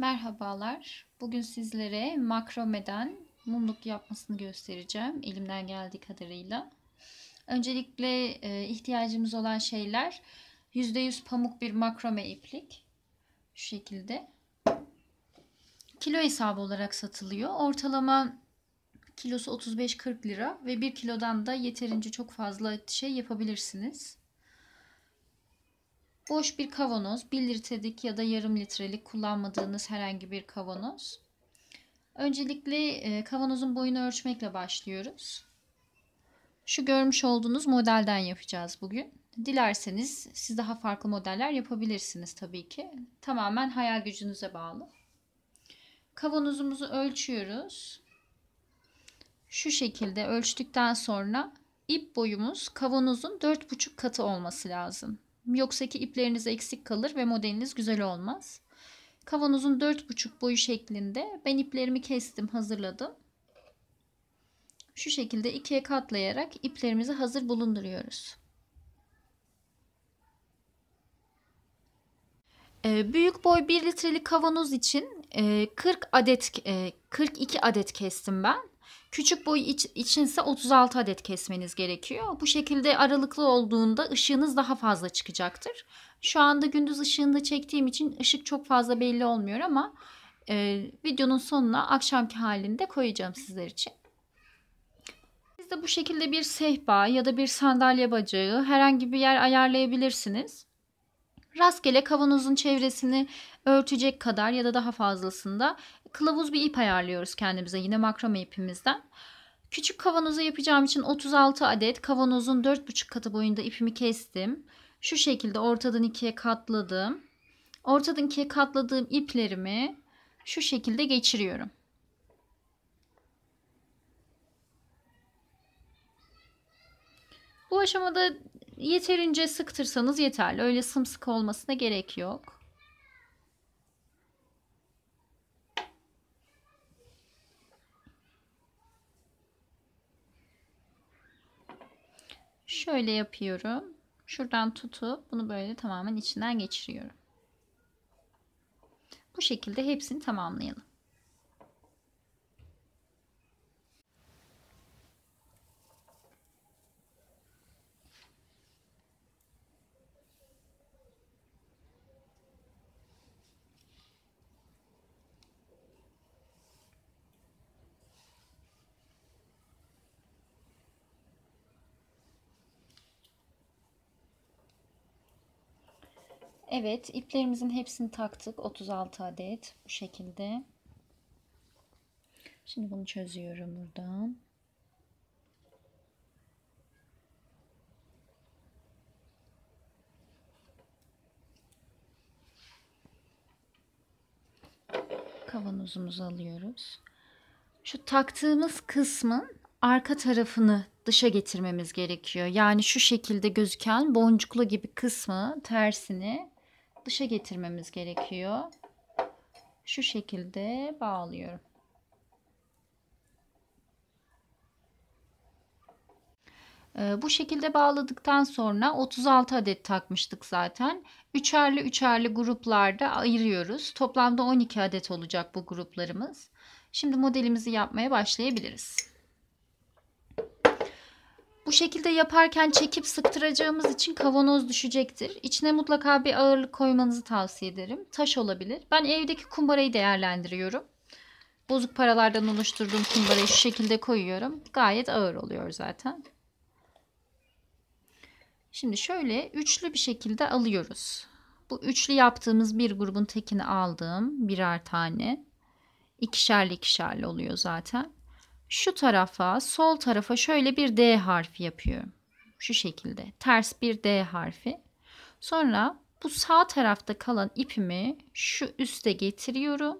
Merhabalar. Bugün sizlere makromeden mumluk yapmasını göstereceğim elimden geldiği kadarıyla. Öncelikle e, ihtiyacımız olan şeyler %100 pamuk bir makrome iplik. Şu şekilde. Kilo hesabı olarak satılıyor. Ortalama kilosu 35-40 lira ve 1 kilodan da yeterince çok fazla şey yapabilirsiniz. Boş bir kavanoz, 1 litrelik ya da yarım litrelik kullanmadığınız herhangi bir kavanoz. Öncelikle e, kavanozun boyunu ölçmekle başlıyoruz. Şu görmüş olduğunuz modelden yapacağız bugün. Dilerseniz siz daha farklı modeller yapabilirsiniz tabii ki. Tamamen hayal gücünüze bağlı. Kavanozumuzu ölçüyoruz. Şu şekilde ölçtükten sonra ip boyumuz kavanozun 4,5 katı olması lazım. Yoksa ki ipleriniz eksik kalır ve modeliniz güzel olmaz. Kavanozun 4,5 boyu şeklinde ben iplerimi kestim hazırladım. Şu şekilde ikiye katlayarak iplerimizi hazır bulunduruyoruz. Ee, büyük boy 1 litrelik kavanoz için 40 e, adet 42 e, adet kestim ben. Küçük boy iç, içinse 36 adet kesmeniz gerekiyor. Bu şekilde aralıklı olduğunda ışığınız daha fazla çıkacaktır. Şu anda gündüz ışığında çektiğim için ışık çok fazla belli olmuyor ama e, videonun sonuna akşamki halinde koyacağım sizler için. Siz de bu şekilde bir sehpa ya da bir sandalye bacağı herhangi bir yer ayarlayabilirsiniz. Rastgele kavanozun çevresini örtecek kadar ya da daha fazlasında kılavuz bir ip ayarlıyoruz kendimize yine makrame ipimizden. Küçük kavanoza yapacağım için 36 adet kavanozun 4,5 katı boyunda ipimi kestim. Şu şekilde ortadan ikiye katladım. Ortadan ikiye katladığım iplerimi şu şekilde geçiriyorum. Bu aşamada yeterince sıktırsanız yeterli. Öyle sımsıkı olmasına gerek yok. Böyle yapıyorum. Şuradan tutup bunu böyle tamamen içinden geçiriyorum. Bu şekilde hepsini tamamlayalım. Evet iplerimizin hepsini taktık. 36 adet bu şekilde. Şimdi bunu çözüyorum buradan. Kavanozumuzu alıyoruz. Şu taktığımız kısmın arka tarafını dışa getirmemiz gerekiyor. Yani şu şekilde gözüken boncuklu gibi kısmı tersini dışa getirmemiz gerekiyor. Şu şekilde bağlıyorum. Ee, bu şekilde bağladıktan sonra 36 adet takmıştık zaten. Üçerli üçerli gruplarda ayırıyoruz. Toplamda 12 adet olacak bu gruplarımız. Şimdi modelimizi yapmaya başlayabiliriz. Bu şekilde yaparken çekip sıktıracağımız için kavanoz düşecektir. İçine mutlaka bir ağırlık koymanızı tavsiye ederim. Taş olabilir. Ben evdeki kumbarayı değerlendiriyorum. Bozuk paralardan oluşturduğum kumbarayı şu şekilde koyuyorum. Gayet ağır oluyor zaten. Şimdi şöyle üçlü bir şekilde alıyoruz. Bu üçlü yaptığımız bir grubun tekini aldım. Birer tane. İkişerli ikişerli oluyor zaten şu tarafa, sol tarafa şöyle bir D harfi yapıyorum. Şu şekilde. Ters bir D harfi. Sonra bu sağ tarafta kalan ipimi şu üste getiriyorum.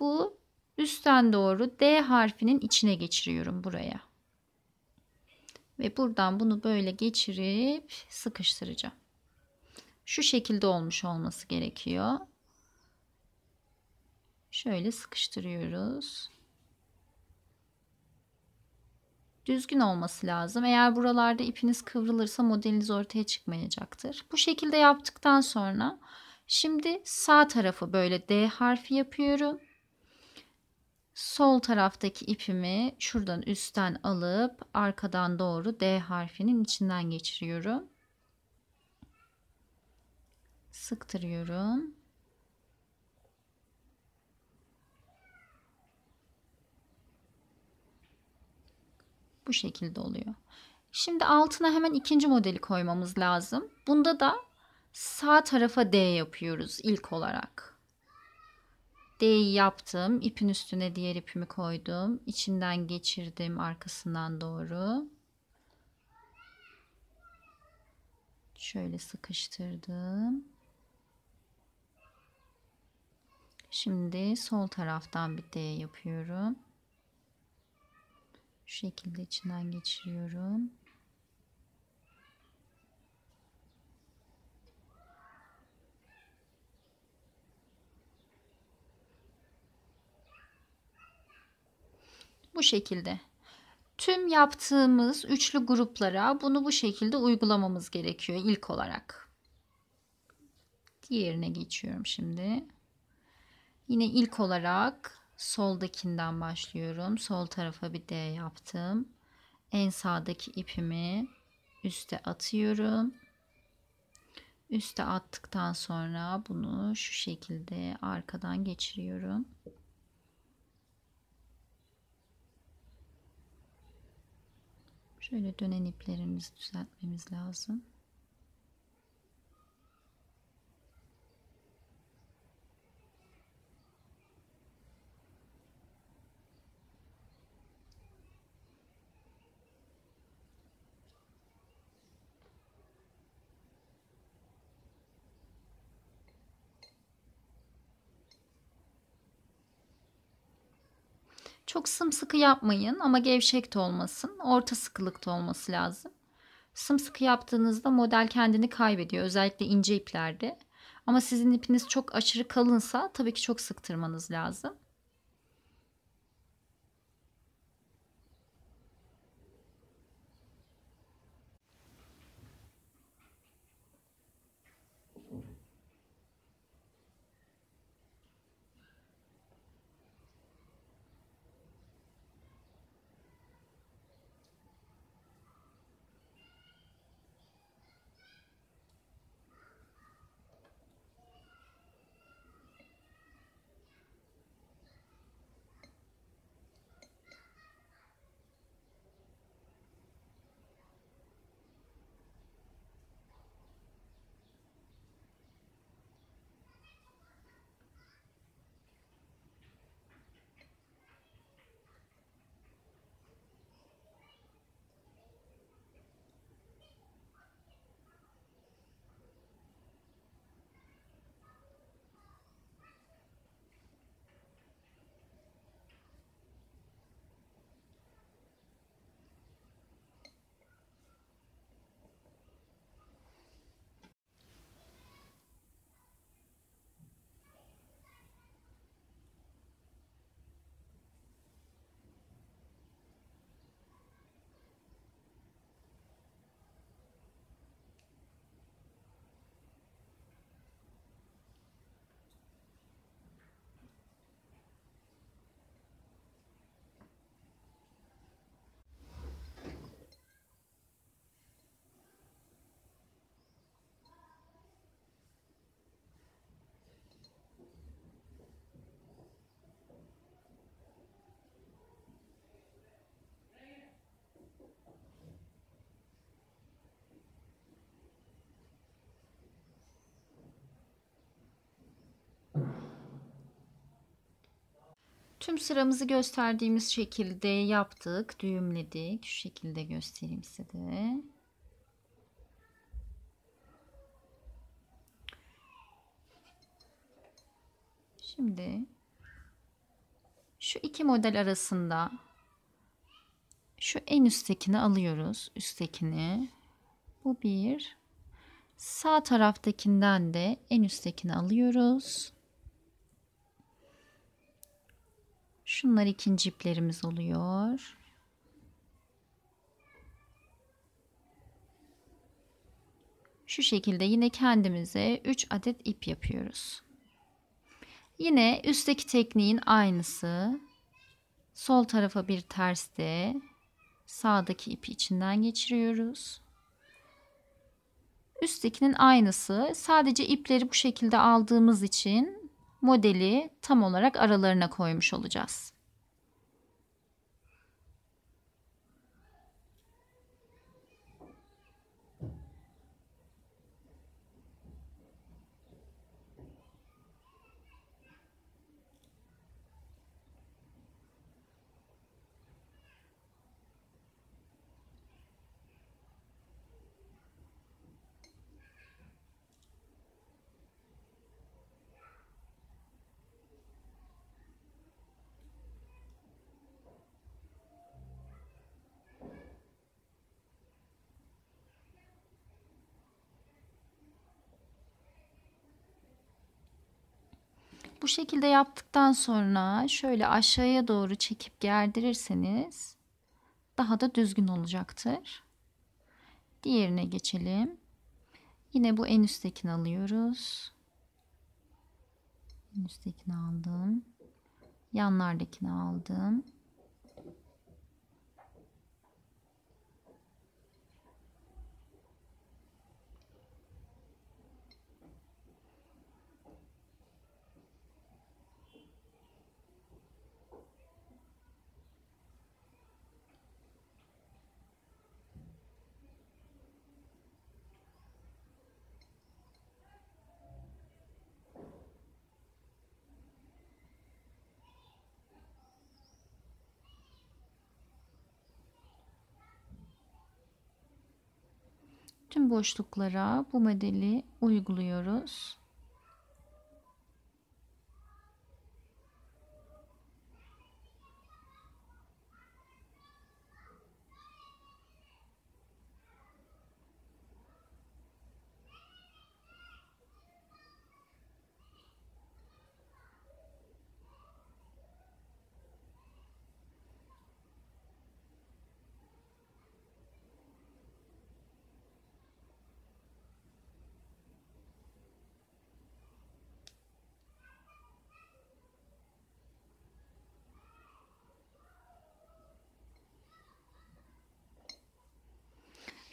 Bu üstten doğru D harfinin içine geçiriyorum buraya. Ve buradan bunu böyle geçirip sıkıştıracağım. Şu şekilde olmuş olması gerekiyor. Şöyle sıkıştırıyoruz düzgün olması lazım. Eğer buralarda ipiniz kıvrılırsa modeliniz ortaya çıkmayacaktır. Bu şekilde yaptıktan sonra şimdi sağ tarafı böyle D harfi yapıyorum. Sol taraftaki ipimi şuradan üstten alıp arkadan doğru D harfinin içinden geçiriyorum. Sıktırıyorum. Bu şekilde oluyor. Şimdi altına hemen ikinci modeli koymamız lazım. Bunda da sağ tarafa D yapıyoruz ilk olarak. D'yi yaptım. İpin üstüne diğer ipimi koydum. İçinden geçirdim arkasından doğru. Şöyle sıkıştırdım. Şimdi sol taraftan bir D yapıyorum. Şu şekilde içinden geçiriyorum. Bu şekilde. Tüm yaptığımız üçlü gruplara bunu bu şekilde uygulamamız gerekiyor ilk olarak. Diğerine geçiyorum şimdi. Yine ilk olarak soldakinden başlıyorum. Sol tarafa bir D yaptım. En sağdaki ipimi üste atıyorum. Üste attıktan sonra bunu şu şekilde arkadan geçiriyorum. Şöyle dönen iplerimizi düzeltmemiz lazım. Çok sımsıkı yapmayın ama gevşek de olmasın. Orta sıkılıkta olması lazım. Sımsıkı yaptığınızda model kendini kaybediyor. Özellikle ince iplerde. Ama sizin ipiniz çok aşırı kalınsa tabii ki çok sıktırmanız lazım. Tüm sıramızı gösterdiğimiz şekilde yaptık, düğümledik. Şu şekilde göstereyim size. Şimdi şu iki model arasında şu en üsttekini alıyoruz. Üsttekini. Bu bir. Sağ taraftakinden de en üsttekini alıyoruz. Şunlar ikinci iplerimiz oluyor. Şu şekilde yine kendimize 3 adet ip yapıyoruz. Yine üstteki tekniğin aynısı. Sol tarafa bir terste sağdaki ipi içinden geçiriyoruz. Üsttekinin aynısı. Sadece ipleri bu şekilde aldığımız için modeli tam olarak aralarına koymuş olacağız. Bu şekilde yaptıktan sonra şöyle aşağıya doğru çekip gerdirirseniz daha da düzgün olacaktır. Diğerine geçelim. Yine bu en üsttekini alıyoruz. En üsttekini aldım. Yanlardakini aldım. Tüm boşluklara bu modeli uyguluyoruz.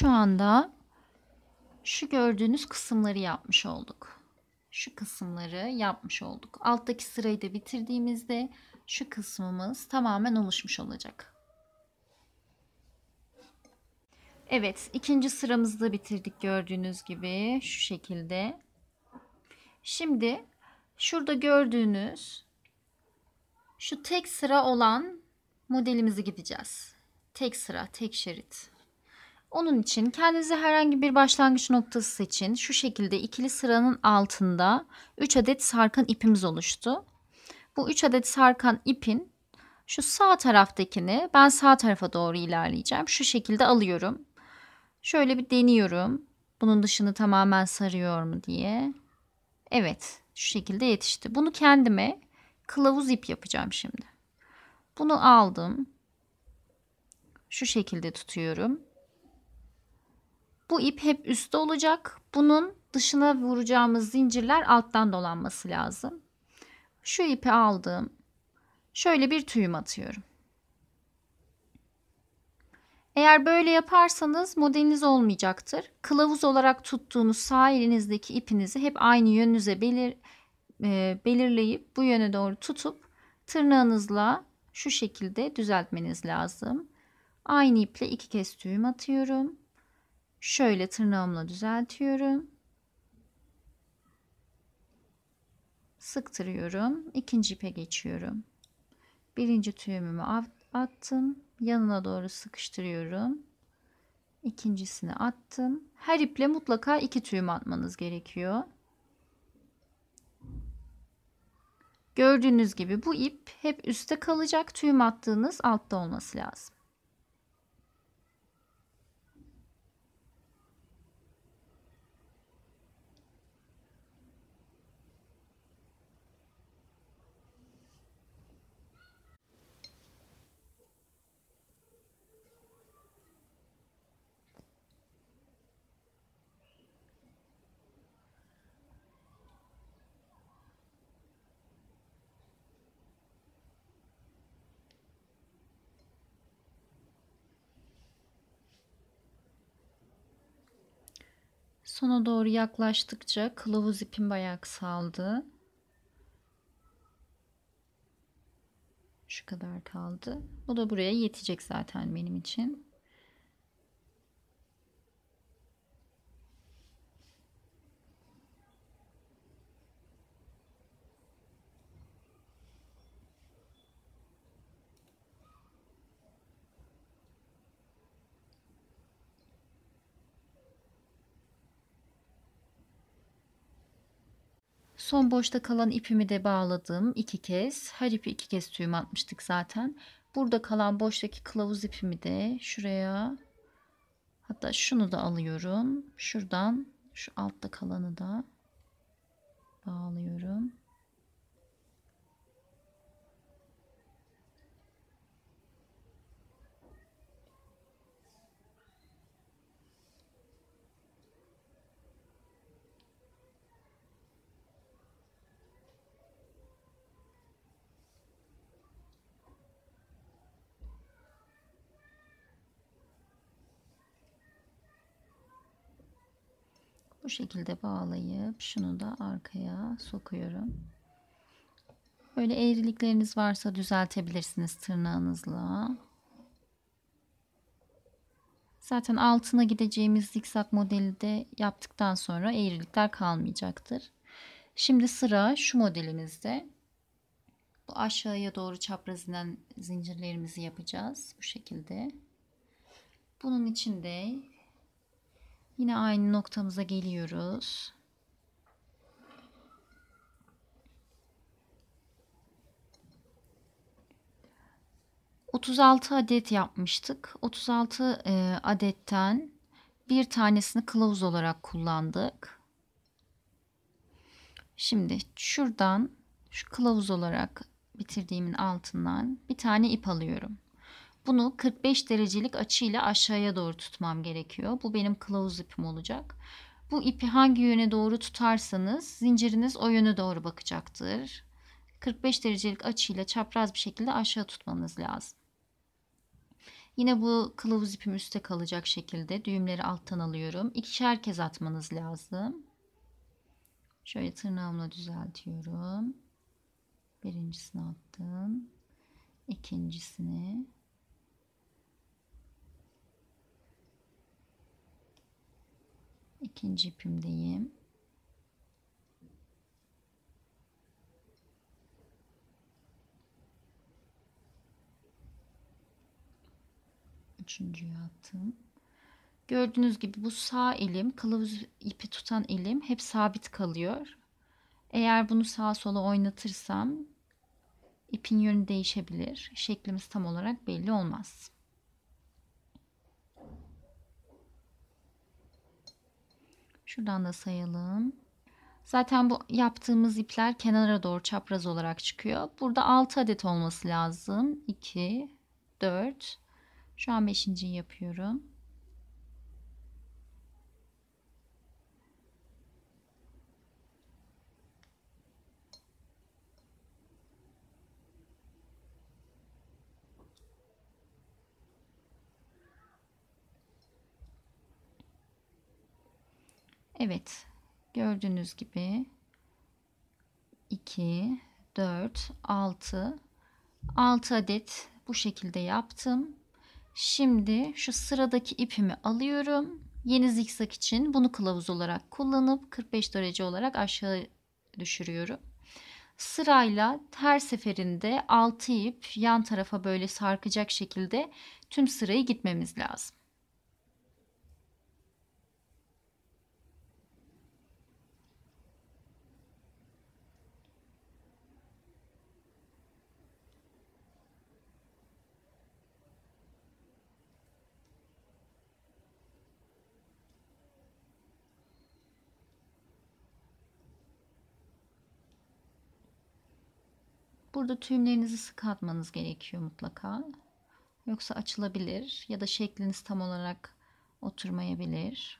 Şu anda şu gördüğünüz kısımları yapmış olduk. Şu kısımları yapmış olduk. Alttaki sırayı da bitirdiğimizde şu kısmımız tamamen oluşmuş olacak. Evet ikinci sıramızı da bitirdik gördüğünüz gibi şu şekilde. Şimdi şurada gördüğünüz şu tek sıra olan modelimizi gideceğiz. Tek sıra, tek şerit. Onun için kendinize herhangi bir başlangıç noktası seçin. Şu şekilde ikili sıranın altında 3 adet sarkan ipimiz oluştu. Bu 3 adet sarkan ipin şu sağ taraftakini ben sağ tarafa doğru ilerleyeceğim. Şu şekilde alıyorum. Şöyle bir deniyorum. Bunun dışını tamamen sarıyor mu diye. Evet, şu şekilde yetişti. Bunu kendime kılavuz ip yapacağım şimdi. Bunu aldım. Şu şekilde tutuyorum. Bu ip hep üstte olacak. Bunun dışına vuracağımız zincirler alttan dolanması lazım. Şu ipi aldım. Şöyle bir tüyüm atıyorum. Eğer böyle yaparsanız modeliniz olmayacaktır. Kılavuz olarak tuttuğunuz sağ elinizdeki ipinizi hep aynı yönünüze belir, e, belirleyip bu yöne doğru tutup tırnağınızla şu şekilde düzeltmeniz lazım. Aynı iple iki kez tüyüm atıyorum. Şöyle tırnağımla düzeltiyorum. Sıktırıyorum. İkinci ipe geçiyorum. Birinci tüyümü attım. Yanına doğru sıkıştırıyorum. İkincisini attım. Her iple mutlaka iki tüyüm atmanız gerekiyor. Gördüğünüz gibi bu ip hep üstte kalacak. Tüyüm attığınız altta olması lazım. Sona doğru yaklaştıkça kılavuz ipim bayağı kısaldı. Şu kadar kaldı. Bu da buraya yetecek zaten benim için. Son boşta kalan ipimi de bağladım iki kez. Her ipi iki kez tüyüm atmıştık zaten. Burada kalan boştaki kılavuz ipimi de şuraya hatta şunu da alıyorum. Şuradan şu altta kalanı da bağlıyorum. Bu şekilde bağlayıp şunu da arkaya sokuyorum. Böyle eğrilikleriniz varsa düzeltebilirsiniz tırnağınızla. Zaten altına gideceğimiz zikzak modeli de yaptıktan sonra eğrilikler kalmayacaktır. Şimdi sıra şu modelimizde. Bu aşağıya doğru çapraz inen zincirlerimizi yapacağız bu şekilde. Bunun için de Yine aynı noktamıza geliyoruz. ...36 adet yapmıştık. 36 e, adetten bir tanesini kılavuz olarak kullandık. Şimdi şuradan şu kılavuz olarak bitirdiğimin altından bir tane ip alıyorum. Bunu 45 derecelik açıyla aşağıya doğru tutmam gerekiyor. Bu benim kılavuz ipim olacak. Bu ipi hangi yöne doğru tutarsanız zinciriniz o yöne doğru bakacaktır. 45 derecelik açıyla çapraz bir şekilde aşağı tutmanız lazım. Yine bu kılavuz ipim üstte kalacak şekilde düğümleri alttan alıyorum. İkişer kez atmanız lazım. Şöyle tırnağımla düzeltiyorum. Birincisini attım. İkincisini. ikinci ipimdeyim. Üçüncüyü attım. Gördüğünüz gibi bu sağ elim, kılavuz ipi tutan elim hep sabit kalıyor. Eğer bunu sağa sola oynatırsam ipin yönü değişebilir. Şeklimiz tam olarak belli olmaz. Şuradan da sayalım. Zaten bu yaptığımız ipler kenara doğru çapraz olarak çıkıyor. Burada 6 adet olması lazım. 2, 4. Şu an 5. yapıyorum. Evet gördüğünüz gibi 2 4 6 6 adet bu şekilde yaptım. Şimdi şu sıradaki ipimi alıyorum. Yeni zikzak için bunu kılavuz olarak kullanıp 45 derece olarak aşağı düşürüyorum. Sırayla her seferinde 6 ip yan tarafa böyle sarkacak şekilde tüm sırayı gitmemiz lazım. Burada tüyümlerinizi sık atmanız gerekiyor mutlaka. Yoksa açılabilir ya da şekliniz tam olarak oturmayabilir.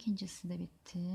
ikincisi de bitti.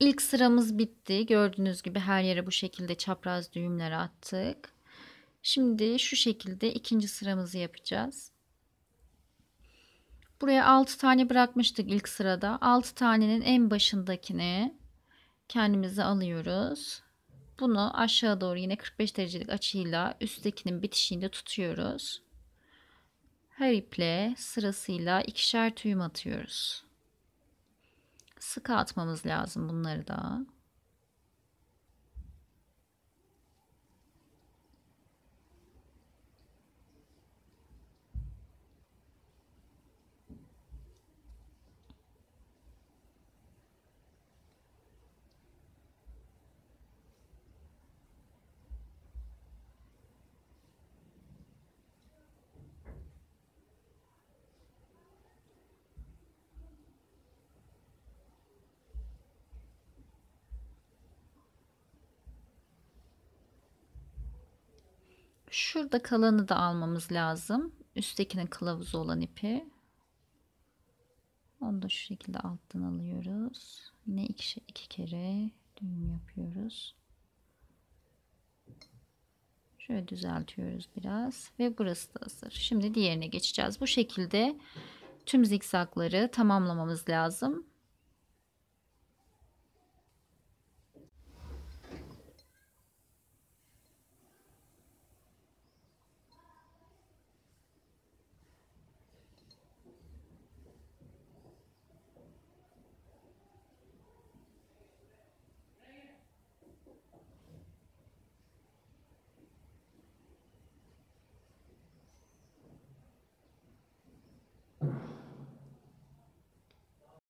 İlk sıramız bitti. Gördüğünüz gibi her yere bu şekilde çapraz düğümler attık. Şimdi şu şekilde ikinci sıramızı yapacağız. Buraya 6 tane bırakmıştık ilk sırada. 6 tanenin en başındakini kendimize alıyoruz. Bunu aşağı doğru yine 45 derecelik açıyla üsttekinin bitişiğinde tutuyoruz. Her iple sırasıyla ikişer düğüm atıyoruz. Sıkı atmamız lazım bunları da. Şurada kalanı da almamız lazım. Üsttekinin kılavuzu olan ipi. Onu da şu şekilde alttan alıyoruz. Yine iki, şey, iki kere düğüm yapıyoruz. Şöyle düzeltiyoruz biraz ve burası da hazır. Şimdi diğerine geçeceğiz. Bu şekilde tüm zikzakları tamamlamamız lazım.